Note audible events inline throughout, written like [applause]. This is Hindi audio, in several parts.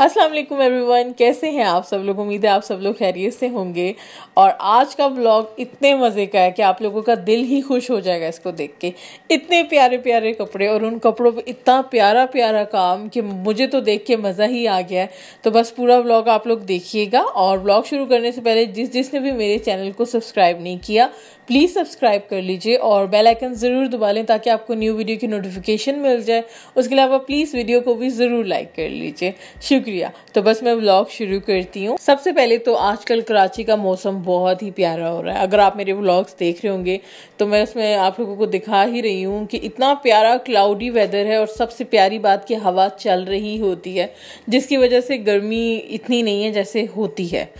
अस्सलाम वालेकुम एवरीवन कैसे हैं आप सब लोग उम्मीद है आप सब लोग खैरियत से होंगे और आज का ब्लॉग इतने मज़े का है कि आप लोगों का दिल ही खुश हो जाएगा इसको देख के इतने प्यारे प्यारे कपड़े और उन कपड़ों पर इतना प्यारा प्यारा काम कि मुझे तो देख के मज़ा ही आ गया है तो बस पूरा ब्लॉग आप लोग देखिएगा और ब्लॉग शुरू करने से पहले जिस जिसने भी मेरे चैनल को सब्सक्राइब नहीं किया प्लीज़ सब्सक्राइब कर लीजिए और बेल आइकन ज़रूर दबा लें ताकि आपको न्यू वीडियो की नोटिफिकेशन मिल जाए उसके अलावा प्लीज़ वीडियो को भी ज़रूर लाइक कर लीजिए शुक्रिया तो बस मैं व्लॉग शुरू करती हूँ सबसे पहले तो आजकल कराची का मौसम बहुत ही प्यारा हो रहा है अगर आप मेरे व्लॉग्स देख रहे होंगे तो मैं उसमें आप लोगों को दिखा ही रही हूँ कि इतना प्यारा क्लाउडी वेदर है और सबसे प्यारी बात कि हवा चल रही होती है जिसकी वजह से गर्मी इतनी नहीं है जैसे होती है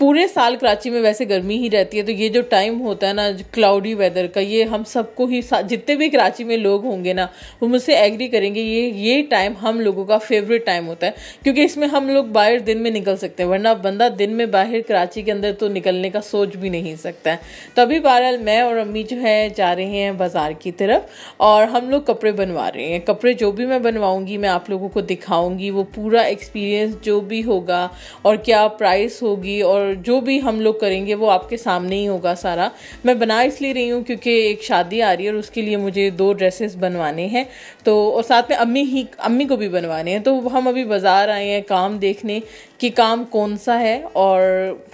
पूरे साल कराची में वैसे गर्मी ही रहती है तो ये जो टाइम होता है ना क्लाउडी वेदर का ये हम सबको ही जितने भी कराची में लोग होंगे ना वो मुझसे एग्री करेंगे ये ये टाइम हम लोगों का फेवरेट टाइम होता है क्योंकि इसमें हम लोग बाहर दिन में निकल सकते हैं वरना बंदा दिन में बाहर कराची के अंदर तो निकलने का सोच भी नहीं सकता है तो अभी बहरहाल मैं और अम्मी जो है जा रहे हैं बाज़ार की तरफ और हम लोग कपड़े बनवा रहे हैं कपड़े जो भी मैं बनवाऊँगी मैं आप लोगों को दिखाऊँगी वो पूरा एक्सपीरियंस जो भी होगा और क्या प्राइस होगी और जो भी हम लोग करेंगे वो आपके सामने ही होगा सारा मैं बना इसलिए रही हूँ क्योंकि एक शादी आ रही है और उसके लिए मुझे दो ड्रेसेस बनवाने हैं तो और साथ में अम्मी ही अम्मी को भी बनवाने हैं तो हम अभी बाज़ार आए हैं काम देखने कि काम कौन सा है और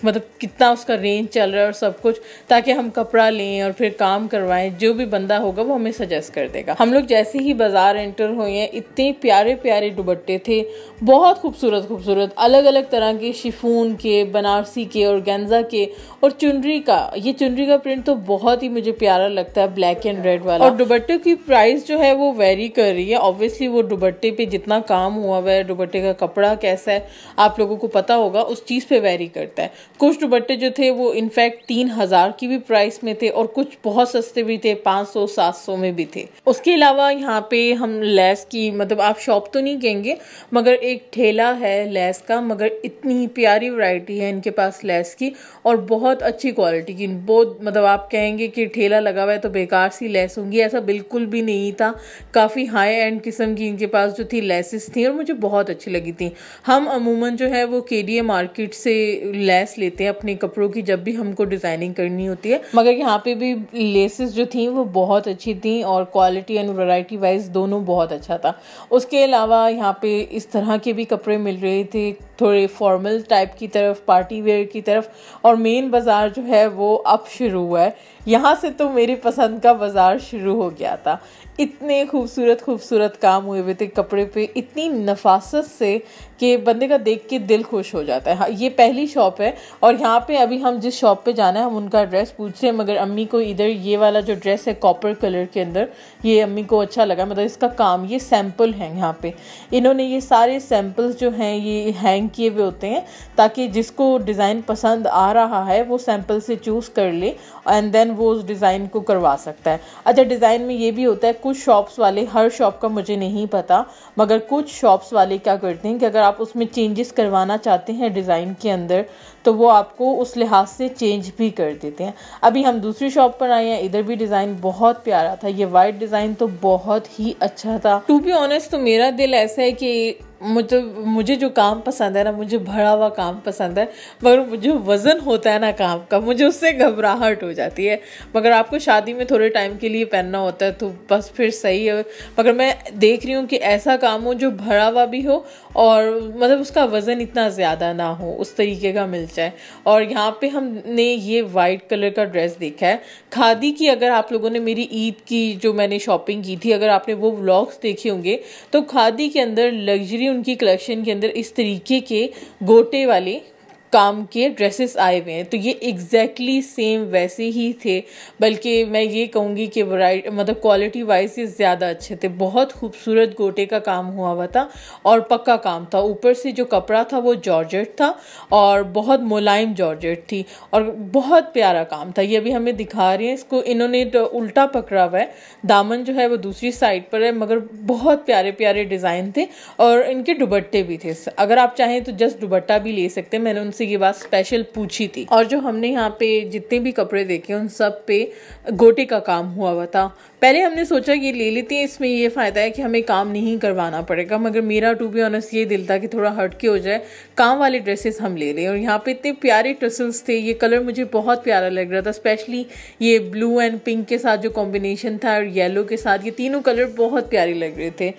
मतलब कितना उसका रेंज चल रहा है और सब कुछ ताकि हम कपड़ा लें और फिर काम करवाएं जो भी बंदा होगा वो हमें सजेस्ट कर देगा हम लोग जैसे ही बाज़ार एंटर हुए हैं इतने प्यारे प्यारे दुबट्टे थे बहुत खूबसूरत खूबसूरत अलग अलग तरह के शिफून के बनारसी के और गेंजा के और चुनरी का ये चुनरी का प्रिंट तो बहुत ही मुझे प्यारा लगता है ब्लैक एंड रेड वाला और दुबट्टे की प्राइस जो है वो वेरी कर रही है ऑब्वियसली वो दुबट्टे पे जितना काम हुआ हुआ है दुबट्टे का कपड़ा कैसा है आप लोगों लोगों को पता होगा उस चीज़ पे वेरी करता है कुछ दुपट्टे जो थे वो इनफैक्ट तीन हज़ार की भी प्राइस में थे और कुछ बहुत सस्ते भी थे पाँच सौ सात सौ में भी थे उसके अलावा यहाँ पे हम लेस की मतलब आप शॉप तो नहीं कहेंगे मगर एक ठेला है लेस का मगर इतनी प्यारी वरायटी है इनके पास लेस की और बहुत अच्छी क्वालिटी की बहुत मतलब आप कहेंगे कि ठेला लगा हुआ है तो बेकार सी लेस होंगी ऐसा बिल्कुल भी नहीं था काफ़ी हाई एंड किस्म की इनके पास जो थी लेसेस थी और मुझे बहुत अच्छी लगी थी हम अमूमन जो है है वो के मार्केट से लेस लेते हैं अपने कपड़ों की जब भी हमको डिज़ाइनिंग करनी होती है मगर यहाँ पे भी लेसेस जो थी वो बहुत अच्छी थी और क्वालिटी एंड वैरायटी वाइज दोनों बहुत अच्छा था उसके अलावा यहाँ पे इस तरह के भी कपड़े मिल रहे थे थोड़े फॉर्मल टाइप की तरफ पार्टी वेयर की तरफ और मेन बाज़ार जो है वो अब शुरू हुआ है यहाँ से तो मेरी पसंद का बाज़ार शुरू हो गया था इतने खूबसूरत खूबसूरत काम हुए हुए थे कपड़े पे इतनी नफासत से कि बंदे का देख के दिल खुश हो जाता है हाँ, ये पहली शॉप है और यहाँ पे अभी हम जिस शॉप पे जाना है हम उनका ड्रेस पूछ रहे हैं मगर अम्मी को इधर ये वाला जो ड्रेस है कॉपर कलर के अंदर ये अम्मी को अच्छा लगा मतलब इसका काम ये सैम्पल है यहाँ पे इन्होंने ये सारे सैम्पल्स जो हैं ये हैंग डिज़ाइन किए हुए होते हैं ताकि जिसको डिज़ाइन पसंद आ रहा है वो सैम्पल से चूज़ कर ले एंड देन वो उस डिज़ाइन को करवा सकता है अच्छा डिज़ाइन में ये भी होता है कुछ शॉप्स वाले हर शॉप का मुझे नहीं पता मगर कुछ शॉप्स वाले क्या करते हैं कि अगर आप उसमें चेंजेस करवाना चाहते हैं डिज़ाइन के अंदर तो वो आपको उस लिहाज से चेंज भी कर देते हैं अभी हम दूसरी शॉप पर आए हैं इधर भी डिज़ाइन बहुत प्यारा था ये वाइट डिज़ाइन तो बहुत ही अच्छा था टू बी ऑनेस्ट तो मेरा दिल ऐसा है कि मुझे मुझे जो काम पसंद है ना मुझे भरा हुआ काम पसंद है मगर मुझे वज़न होता है ना काम का मुझे उससे घबराहट हो जाती है मगर आपको शादी में थोड़े टाइम के लिए पहनना होता है तो बस फिर सही है मगर मैं देख रही हूँ कि ऐसा काम हो जो भरा हुआ भी हो और मतलब उसका वज़न इतना ज़्यादा ना हो उस तरीके का मिल जाए और यहाँ पे हमने ये वाइट कलर का ड्रेस देखा है खादी की अगर आप लोगों ने मेरी ईद की जो मैंने शॉपिंग की थी अगर आपने वो व्लॉग्स देखे होंगे तो खादी के अंदर लग्जरी उनकी कलेक्शन के अंदर इस तरीके के गोटे वाले काम के ड्रेसेस आए हुए हैं तो ये एग्जैक्टली exactly सेम वैसे ही थे बल्कि मैं ये कहूँगी कि वराइट मतलब क्वालिटी वाइज ये ज़्यादा अच्छे थे बहुत खूबसूरत गोटे का काम हुआ हुआ था और पक्का काम था ऊपर से जो कपड़ा था वो जॉर्जेट था और बहुत मुलायम जॉर्जेट थी और बहुत प्यारा काम था ये अभी हमें दिखा रही हैं इसको इन्होंने तो उल्टा पकड़ा हुआ है दामन जो है वो दूसरी साइड पर है मगर बहुत प्यारे प्यारे डिज़ाइन थे और इनके दुबट्टे भी थे अगर आप चाहें तो जस्ट दुबट्टा भी ले सकते हैं मैंने उनसे किसी के बात स्पेशल पूछी थी और जो हमने यहाँ पे जितने भी कपड़े देखे उन सब पे गोटे का काम हुआ हुआ था पहले हमने सोचा कि ले लेते हैं इसमें ये फ़ायदा है कि हमें काम नहीं करवाना पड़ेगा मगर मेरा टू बी ऑनेस्ट ये दिल था कि थोड़ा हट के हो जाए काम वाले ड्रेसेस हम ले लें और यहाँ पे इतने प्यारे ट्रसल्स थे ये कलर मुझे बहुत प्यारा लग रहा था स्पेशली ये ब्लू एंड पिंक के साथ जो कॉम्बिनेशन था और येलो के साथ ये तीनों कलर बहुत प्यारे लग रहे थे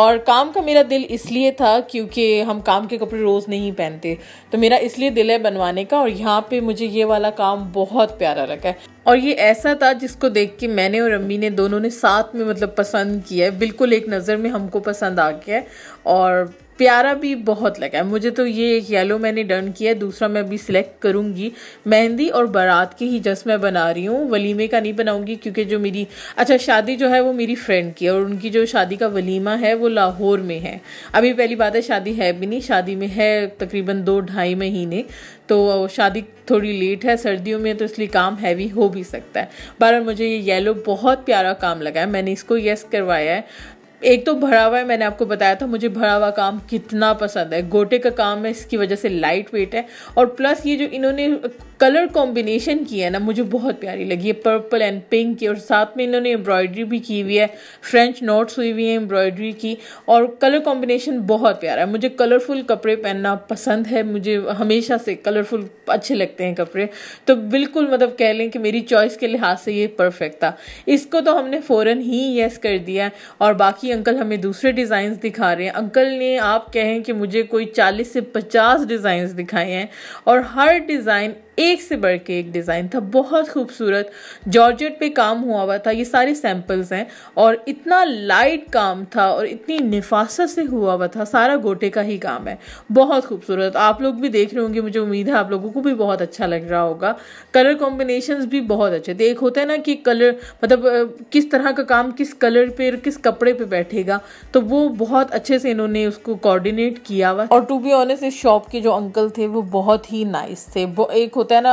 और काम का मेरा दिल इसलिए था क्योंकि हम काम के कपड़े रोज़ नहीं पहनते तो मेरा इसलिए दिल है बनवाने का और यहाँ पर मुझे ये वाला काम बहुत प्यारा लगा है और ये ऐसा था जिसको देख के मैंने और अम्मी ने दोनों ने साथ में मतलब पसंद किया है बिल्कुल एक नज़र में हमको पसंद आ गया है और प्यारा भी बहुत लगा मुझे तो ये एक येलो मैंने डन किया है दूसरा मैं अभी सिलेक्ट करूँगी मेहंदी और बारात के ही जस्ट मैं बना रही हूँ वलीमे का नहीं बनाऊँगी क्योंकि जो मेरी अच्छा शादी जो है वो मेरी फ्रेंड की है और उनकी जो शादी का वलीमा है वो लाहौर में है अभी पहली बात है शादी है भी नहीं शादी में है तकरीबन दो ढाई महीने तो शादी थोड़ी लेट है सर्दियों में तो इसलिए काम हैवी हो भी सकता है बहर मुझे ये येलो बहुत प्यारा काम लगा है मैंने इसको येस करवाया है एक तो भरा हुआ है मैंने आपको बताया था मुझे भरा हुआ काम कितना पसंद है गोटे का काम है इसकी वजह से लाइट वेट है और प्लस ये जो इन्होंने कलर कॉम्बिनेशन की है ना मुझे बहुत प्यारी लगी है पर्पल एंड पिंक की और साथ में इन्होंने एम्ब्रॉयडरी भी की हुई है फ्रेंच नोट्स हुई हुई है एम्ब्रॉयडरी की और कलर कॉम्बिनेशन बहुत प्यारा है मुझे कलरफुल कपड़े पहनना पसंद है मुझे हमेशा से कलरफुल अच्छे लगते हैं कपड़े तो बिल्कुल मतलब कह लें कि मेरी चॉइस के लिहाज से ये परफेक्ट था इसको तो हमने फ़ौरन ही येस कर दिया और बाकी अंकल हमें दूसरे डिज़ाइंस दिखा रहे हैं अंकल ने आप कहें कि मुझे कोई 40 से 50 डिज़ाइंस दिखाए हैं और हर डिज़ाइन एक से बढ़ के एक डिज़ाइन था बहुत खूबसूरत जॉर्जेट पे काम हुआ हुआ था ये सारे सैम्पल्स हैं और इतना लाइट काम था और इतनी निफासत से हुआ हुआ था सारा गोटे का ही काम है बहुत खूबसूरत आप लोग भी देख रहे होंगे मुझे उम्मीद है आप लोगों को भी बहुत अच्छा लग रहा होगा कलर कॉम्बिनेशन भी बहुत अच्छे थे एक होता है ना कि कलर मतलब किस तरह का काम किस कलर पे किस कपड़े पे बैठेगा तो वो बहुत अच्छे से इन्होंने उसको कोऑर्डिनेट किया हुआ और टू बी ऑनेस्ट इस शॉप के जो अंकल थे वो बहुत ही नाइस थे वो एक होता Then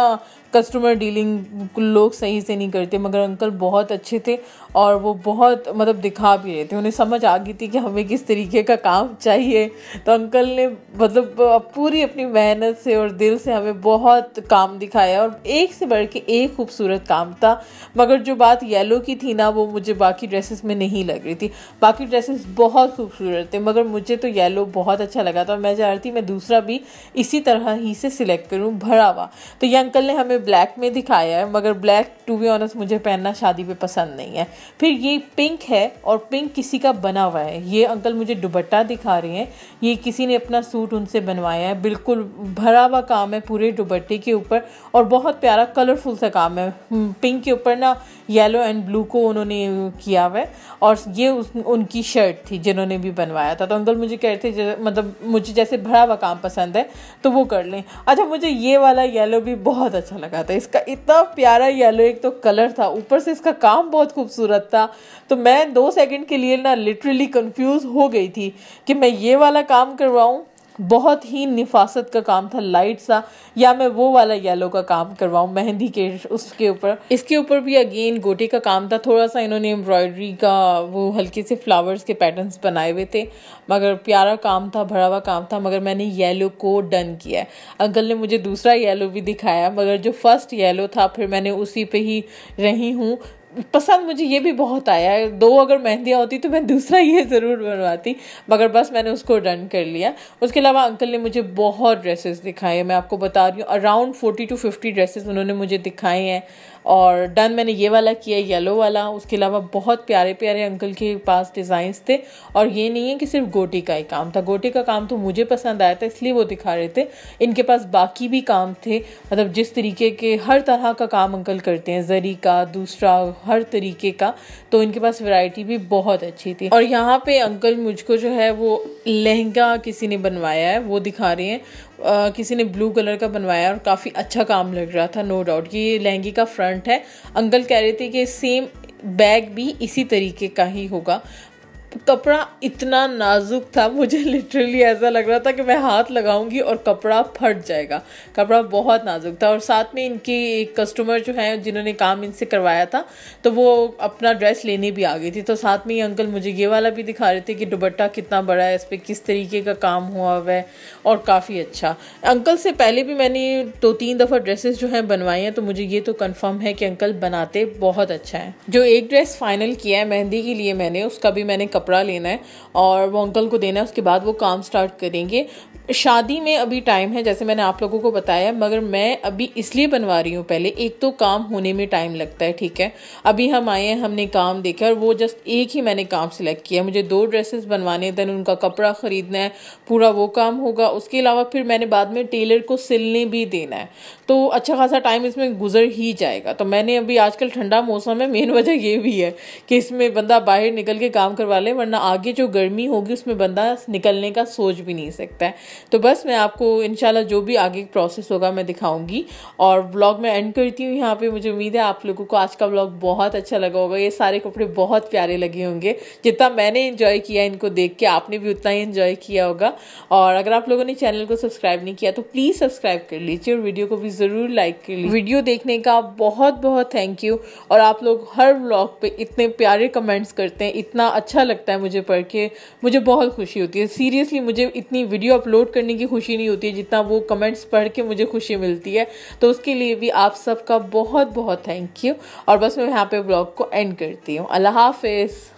कस्टमर डीलिंग लोग सही से नहीं करते मगर अंकल बहुत अच्छे थे और वो बहुत मतलब दिखा भी रहे थे उन्हें समझ आ गई थी कि हमें किस तरीके का काम चाहिए तो अंकल ने मतलब पूरी अपनी मेहनत से और दिल से हमें बहुत काम दिखाया और एक से बढ़ के एक खूबसूरत काम था मगर जो बात येलो की थी ना वो मुझे बाकी ड्रेसेस में नहीं लग रही थी बाकी ड्रेसेस बहुत खूबसूरत थे मगर मुझे तो येलो बहुत अच्छा लगा था मैं चाह रही थी मैं दूसरा भी इसी तरह ही से सिलेक्ट करूँ भरा हुआ तो ये अंकल ने हमें ब्लैक में दिखाया है मगर ब्लैक टू बी ऑनेस्ट मुझे पहनना शादी पे पसंद नहीं है फिर ये पिंक है और पिंक किसी का बना हुआ है ये अंकल मुझे दुबट्टा दिखा रहे हैं ये किसी ने अपना सूट उनसे बनवाया है बिल्कुल भरा हुआ काम है पूरे दुबट्टे के ऊपर और बहुत प्यारा कलरफुल सा काम है पिंक हम्म, के ऊपर ना येलो एंड ब्लू को उन्होंने किया हुआ है और ये उस, उनकी शर्ट थी जिन्होंने भी बनवाया था तो अंकल मुझे कह रहे थे मतलब मुझे जैसे भरा हुआ काम पसंद है तो वो कर लें अच्छा मुझे ये वाला येलो भी बहुत अच्छा लगा रखा था इसका इतना प्यारा येलो एक तो कलर था ऊपर से इसका काम बहुत खूबसूरत था तो मैं दो सेकंड के लिए ना लिटरली कंफ्यूज हो गई थी कि मैं ये वाला काम करवाऊँ बहुत ही निफासत का काम था लाइट सा या मैं वो वाला येलो का काम करवाऊँ मेहंदी के उसके ऊपर इसके ऊपर भी अगेन गोटे का काम था थोड़ा सा इन्होंने एम्ब्रॉयडरी का वो हल्के से फ्लावर्स के पैटर्न्स बनाए हुए थे मगर प्यारा काम था भरा हुआ काम था मगर मैंने येलो को डन किया है अंकल ने मुझे दूसरा येलो भी दिखाया मगर जो फर्स्ट येलो था फिर मैंने उसी पर ही रही हूँ पसंद मुझे ये भी बहुत आया है दो अगर मेहंदियाँ होती तो मैं दूसरा ये ज़रूर बनवाती मगर बस मैंने उसको डन कर लिया उसके अलावा अंकल ने मुझे बहुत ड्रेसेस दिखाए मैं आपको बता रही हूँ around forty to fifty dresses उन्होंने मुझे दिखाए हैं और डन मैंने ये वाला किया येलो वाला उसके अलावा बहुत प्यारे प्यारे अंकल के पास डिज़ाइंस थे और ये नहीं है कि सिर्फ गोटी का ही काम था गोटी का काम तो मुझे पसंद आया था इसलिए वो दिखा रहे थे इनके पास बाकी भी काम थे मतलब जिस तरीके के हर तरह का काम अंकल करते हैं जरी का दूसरा हर तरीके का तो इनके पास वैरायटी भी बहुत अच्छी थी और यहाँ पे अंकल मुझको जो है वो लहंगा किसी ने बनवाया है वो दिखा रहे हैं Uh, किसी ने ब्लू कलर का बनवाया और काफ़ी अच्छा काम लग रहा था नो डाउट ये लहंगे का फ्रंट है अंकल कह रहे थे कि सेम बैग भी इसी तरीके का ही होगा कपड़ा इतना नाजुक था मुझे लिटरली ऐसा लग रहा था कि मैं हाथ लगाऊंगी और कपड़ा फट जाएगा कपड़ा बहुत नाजुक था और साथ में इनकी एक कस्टमर जो है जिन्होंने काम इनसे करवाया था तो वो अपना ड्रेस लेने भी आ गई थी तो साथ में ये अंकल मुझे ये वाला भी दिखा रहे थे कि दुबट्टा कितना बड़ा है इस पर किस तरीके का काम हुआ हुआ है और काफ़ी अच्छा अंकल से पहले भी मैंने दो तीन दफ़ा ड्रेसेस जो हैं बनवाई हैं तो मुझे ये तो कन्फर्म है कि अंकल बनाते बहुत अच्छा है जो एक ड्रेस फाइनल किया है मेहंदी के लिए मैंने उसका भी मैंने कपड़ा कपड़ा लेना है और वो अंकल को देना है उसके बाद वो काम स्टार्ट करेंगे शादी में अभी टाइम है जैसे मैंने आप लोगों को बताया मगर मैं अभी इसलिए बनवा रही हूँ पहले एक तो काम होने में टाइम लगता है ठीक है अभी हम आए हैं हमने काम देखा और वो जस्ट एक ही मैंने काम सिलेक्ट किया मुझे दो ड्रेसेस बनवाने देन उनका कपड़ा ख़रीदना है पूरा वो काम होगा उसके अलावा फिर मैंने बाद में टेलर को सिलने भी देना है तो अच्छा खासा टाइम इसमें गुजर ही जाएगा तो मैंने अभी आजकल ठंडा मौसम है मेन [laughs] वजह ये भी है कि इसमें बंदा बाहर निकल के काम करवा ले वरना आगे जो गर्मी होगी उसमें बंदा निकलने का सोच भी नहीं सकता है तो बस मैं आपको इन जो भी आगे प्रोसेस होगा मैं दिखाऊंगी और ब्लॉग मैं एंड करती हूँ यहाँ पे मुझे उम्मीद है आप लोगों को आज का ब्लॉग बहुत अच्छा लगा होगा ये सारे कपड़े बहुत प्यारे लगे होंगे जितना मैंने इन्जॉय किया इनको देख के आपने भी उतना ही इन्जॉय किया होगा और अगर आप लोगों ने चैनल को सब्सक्राइब नहीं किया तो प्लीज़ सब्सक्राइब कर लीजिए और वीडियो को भी ज़रूर लाइक कर लीजिए वीडियो देखने का बहुत बहुत थैंक यू और आप लोग हर ब्लॉग पर इतने प्यारे कमेंट्स करते हैं इतना अच्छा लगता लगता है मुझे पढ़ के मुझे बहुत खुशी होती है सीरियसली मुझे इतनी वीडियो अपलोड करने की खुशी नहीं होती है जितना वो कमेंट्स पढ़ के मुझे खुशी मिलती है तो उसके लिए भी आप सबका बहुत बहुत थैंक यू और बस मैं यहाँ पे ब्लॉग को एंड करती हूँ अल्लाह हाफिज़